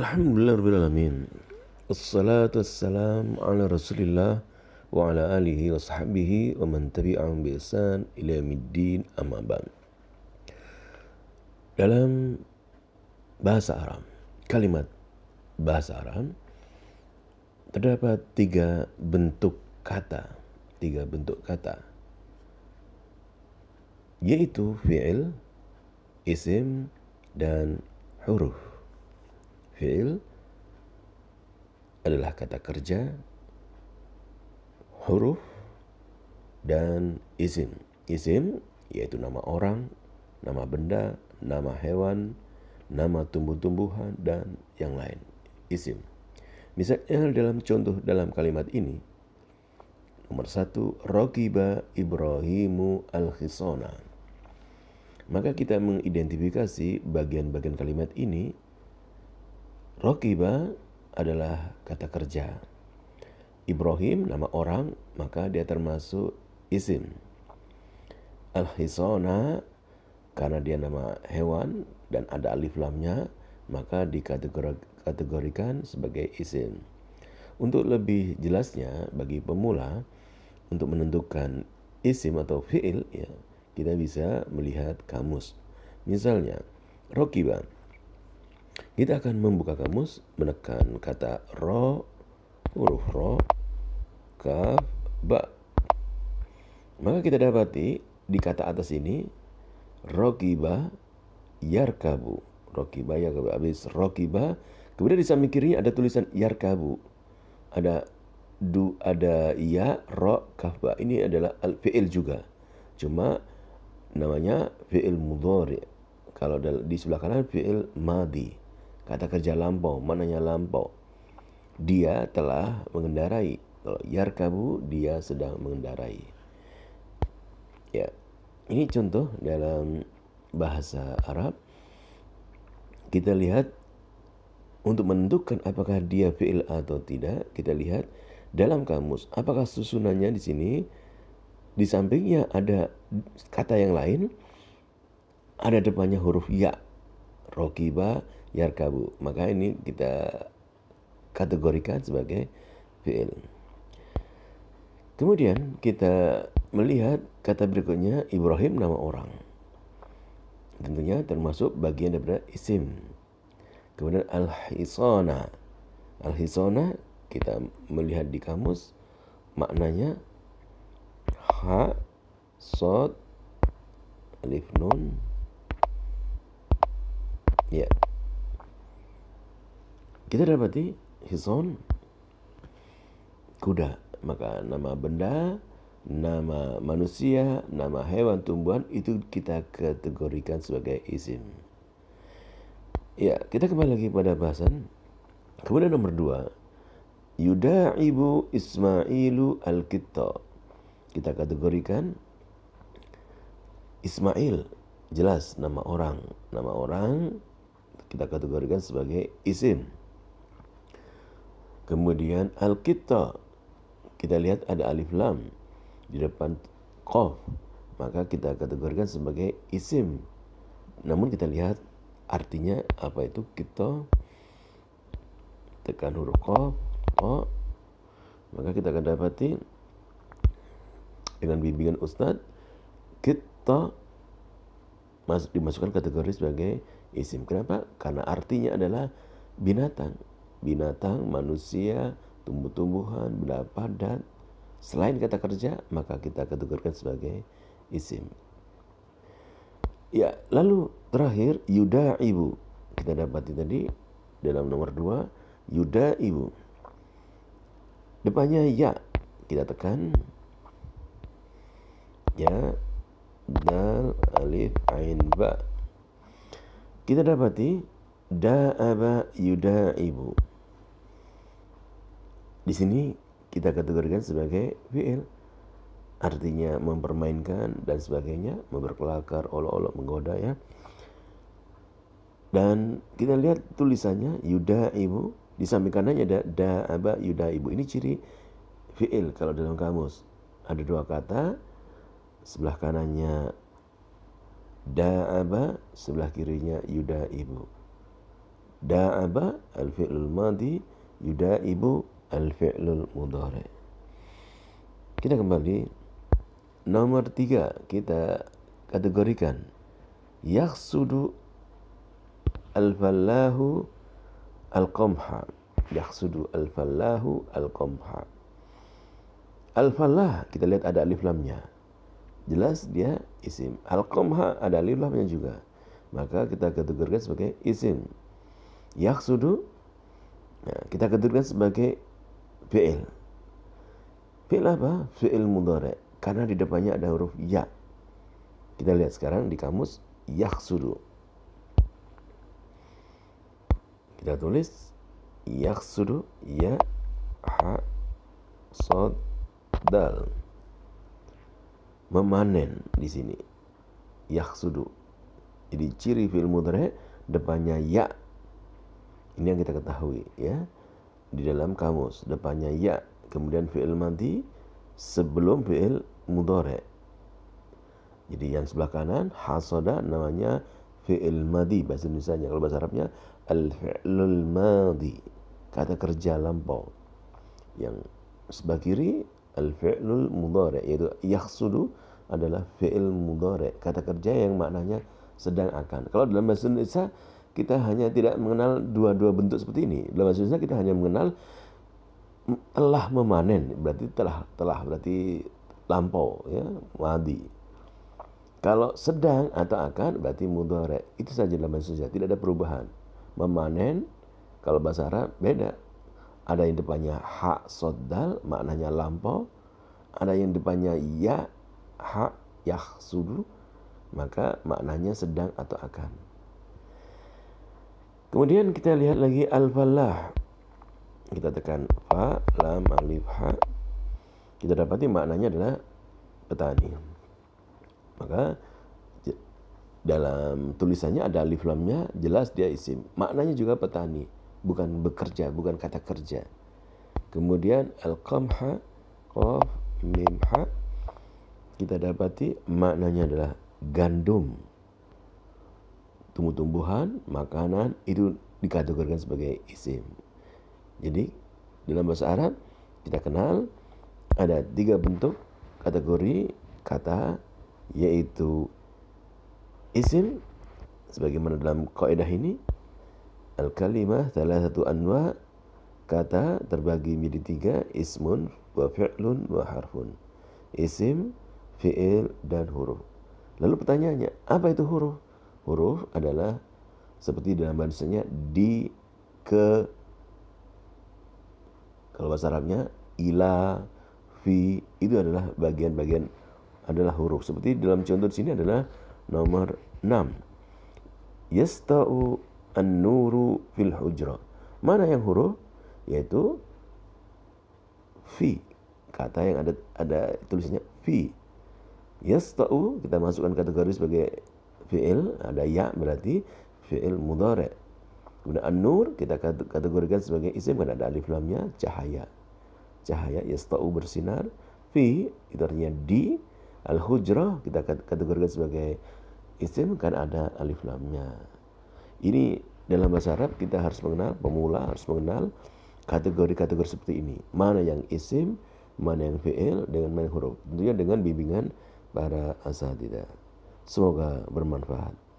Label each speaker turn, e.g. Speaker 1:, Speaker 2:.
Speaker 1: Alhamdulillah Rabbil Alamin Assalatu wassalam ala rasulillah Wa ala alihi wa sahbihi Wa man tabi'am bi ila middin amaban Dalam bahasa Arab Kalimat bahasa Arab Terdapat tiga bentuk kata Tiga bentuk kata Yaitu fi'il, isim, dan huruf Fi'il adalah kata kerja, huruf, dan izin. Izin yaitu nama orang, nama benda, nama hewan, nama tumbuh-tumbuhan, dan yang lain. Izin. Misalnya dalam contoh dalam kalimat ini, nomor satu, Rokiba Ibrahimu Al-Khisona. Maka kita mengidentifikasi bagian-bagian kalimat ini Rokiba adalah kata kerja. Ibrahim nama orang, maka dia termasuk isim. Al-Hisona karena dia nama hewan dan ada alif lamnya, maka dikategorikan sebagai isim. Untuk lebih jelasnya bagi pemula untuk menentukan isim atau fiil ya, kita bisa melihat kamus. Misalnya, Rokiba kita akan membuka kamus, menekan kata ro, huruf ro, kaf, ba. Maka kita dapati di kata atas ini rokiba yarkabu. Rokiba yarkabu. Habis rokiba, kemudian di samping kirinya ada tulisan yarkabu. Ada du ada ya ro ba ini adalah al fiil juga cuma namanya fiil mudhari kalau di sebelah kanan fiil madi Kata kerja lampau, mananya lampau? Dia telah mengendarai. Kalau yarkabu, dia sedang mengendarai. Ya, ini contoh dalam bahasa Arab. Kita lihat untuk menentukan apakah dia fi'il atau tidak, kita lihat dalam kamus apakah susunannya di sini di sampingnya ada kata yang lain ada depannya huruf ya rokiba yarkabu. Maka ini kita kategorikan sebagai fi'il. Kemudian kita melihat kata berikutnya Ibrahim nama orang. Tentunya termasuk bagian daripada isim. Kemudian al-hisana. Al-hisana kita melihat di kamus maknanya ha sod alif nun ya kita dapati hison kuda. Maka nama benda, nama manusia, nama hewan tumbuhan itu kita kategorikan sebagai isim. Ya, kita kembali lagi pada bahasan. Kemudian nomor dua, yuda ibu Ismailu al Kita kategorikan Ismail jelas nama orang. Nama orang kita kategorikan sebagai isim. Kemudian al-kita. Kita lihat ada alif lam di depan qaf. Maka kita kategorikan sebagai isim. Namun kita lihat artinya apa itu kita tekan huruf qaf, qaf maka kita akan dapati dengan bimbingan ustadz kita masuk dimasukkan kategori sebagai isim. Kenapa? Karena artinya adalah binatang binatang, manusia, tumbuh-tumbuhan, benda padat. Selain kata kerja, maka kita kategorikan sebagai isim. Ya, lalu terakhir yuda ibu. Kita dapati tadi dalam nomor dua yuda ibu. Depannya ya kita tekan ya dal alif ain ba kita dapati da'aba Yuda ibu di sini kita kategorikan sebagai fi'il. Artinya mempermainkan dan sebagainya, memperkelakar, olok-olok, menggoda ya. Dan kita lihat tulisannya Yuda ibu di samping kanannya ada da aba Yuda ibu. Ini ciri fi'il kalau dalam kamus. Ada dua kata sebelah kanannya da aba sebelah kirinya yuda ibu da aba al-fi'lul madi ibu al-fi'lul mudhari. Kita kembali nomor tiga kita kategorikan yaksudu al-fallahu al-qamha yaksudu al-fallahu al-qamha al-fallah kita lihat ada alif lamnya jelas dia isim al-qamha ada alif lamnya juga maka kita kategorikan sebagai isim yaksudu nah, kita kategorikan sebagai fi'il. Fi'il apa? Fi'il mudhari. Karena di depannya ada huruf ya. Kita lihat sekarang di kamus yaksudu. Kita tulis yaksudu ya ha sod dal. Memanen di sini. yaksudu. Jadi ciri fi'il mudhari depannya ya. Ini yang kita ketahui ya di dalam kamus depannya ya kemudian fi'il madi sebelum fi'il mudore jadi yang sebelah kanan hasoda namanya fi'il madi bahasa Indonesia -nya. kalau bahasa Arabnya al fi'lul madi kata kerja lampau yang sebelah kiri al fi'lul mudore yaitu yaksudu adalah fi'il mudore kata kerja yang maknanya sedang akan kalau dalam bahasa Indonesia kita hanya tidak mengenal dua-dua bentuk seperti ini. Dalam bahasa kita hanya mengenal telah memanen, berarti telah telah berarti lampau ya, wadi. Kalau sedang atau akan berarti mudhari. Itu saja dalam bahasa tidak ada perubahan. Memanen kalau bahasa Arab beda. Ada yang depannya hak sodal maknanya lampau, ada yang depannya ya ha yahsudu maka maknanya sedang atau akan. Kemudian kita lihat lagi al-falah. Kita tekan fa, lam, alif, ha. Kita dapati maknanya adalah petani. Maka dalam tulisannya ada alif lamnya jelas dia isim. Maknanya juga petani, bukan bekerja, bukan kata kerja. Kemudian al-qamha, qaf, mim, ha. Kita dapati maknanya adalah gandum tumbuh-tumbuhan, makanan itu dikategorikan sebagai isim. Jadi dalam bahasa Arab kita kenal ada tiga bentuk kategori kata yaitu isim sebagaimana dalam kaidah ini al kalimah salah satu anwa kata terbagi menjadi tiga ismun wa fi'lun wa harfun isim fi'il dan huruf lalu pertanyaannya apa itu huruf huruf adalah seperti dalam bahasanya di ke kalau bahasa Arabnya ila fi itu adalah bagian-bagian adalah huruf seperti dalam contoh di sini adalah nomor 6 yasta'u an-nuru fil hujra mana yang huruf yaitu fi kata yang ada ada tulisannya fi yasta'u kita masukkan kategori sebagai fi'il ada ya berarti fi'il mudhari. Kemudian an-nur kita kategorikan sebagai isim karena ada alif lamnya cahaya. Cahaya yasta'u bersinar fi itu artinya di al-hujrah kita kategorikan sebagai isim karena ada alif lamnya. Ini dalam bahasa Arab kita harus mengenal pemula harus mengenal kategori-kategori seperti ini. Mana yang isim, mana yang fi'il dengan mana huruf. Tentunya dengan bimbingan para asatidah. Semoga bermanfaat.